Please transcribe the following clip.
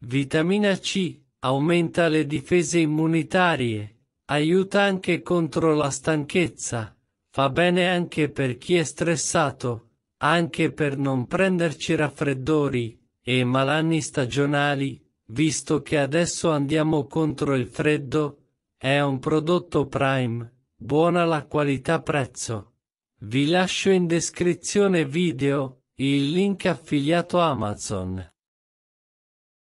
Vitamina C aumenta le difese immunitarie, aiuta anche contro la stanchezza, fa bene anche per chi è stressato, anche per non prenderci raffreddori e malanni stagionali, visto che adesso andiamo contro il freddo, è un prodotto prime, buona la qualità prezzo. Vi lascio in descrizione video il link affiliato Amazon.